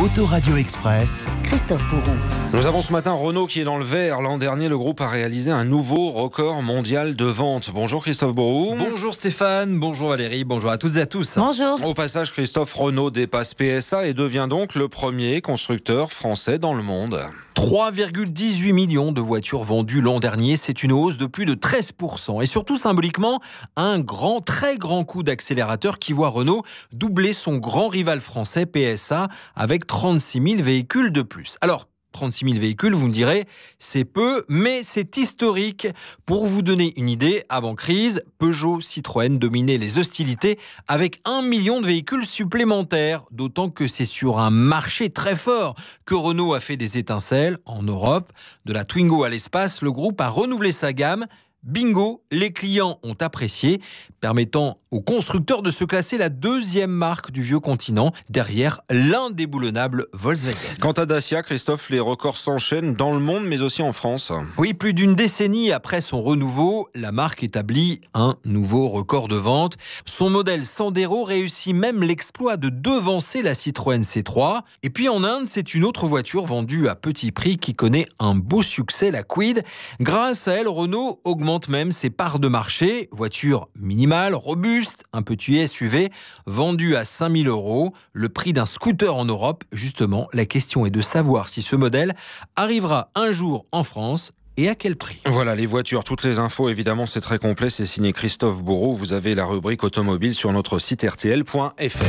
Autoradio Express. Christophe Bourou. Nous avons ce matin Renault qui est dans le vert. L'an dernier, le groupe a réalisé un nouveau record mondial de vente. Bonjour Christophe Bourou. Bonjour Stéphane, bonjour Valérie, bonjour à toutes et à tous. Bonjour. Au passage, Christophe Renault dépasse PSA et devient donc le premier constructeur français dans le monde. 3,18 millions de voitures vendues l'an dernier, c'est une hausse de plus de 13%. Et surtout symboliquement, un grand, très grand coup d'accélérateur qui voit Renault doubler son grand rival français PSA avec 36 000 véhicules de plus. Alors, 36 000 véhicules, vous me direz, c'est peu, mais c'est historique. Pour vous donner une idée, avant crise, Peugeot, Citroën dominait les hostilités avec un million de véhicules supplémentaires, d'autant que c'est sur un marché très fort que Renault a fait des étincelles en Europe. De la Twingo à l'espace, le groupe a renouvelé sa gamme Bingo, les clients ont apprécié, permettant aux constructeurs de se classer la deuxième marque du vieux continent, derrière l'indéboulonnable Volkswagen. Quant à Dacia, Christophe, les records s'enchaînent dans le monde, mais aussi en France. Oui, plus d'une décennie après son renouveau, la marque établit un nouveau record de vente. Son modèle Sandero réussit même l'exploit de devancer la Citroën C3. Et puis en Inde, c'est une autre voiture vendue à petit prix qui connaît un beau succès, la Quid. Grâce à elle, Renault augmente même ses parts de marché. Voiture minimale, robuste, un petit SUV, vendu à 5000 euros, le prix d'un scooter en Europe. Justement, la question est de savoir si ce modèle arrivera un jour en France et à quel prix Voilà les voitures, toutes les infos évidemment c'est très complet, c'est signé Christophe Bourreau, vous avez la rubrique automobile sur notre site rtl.fr.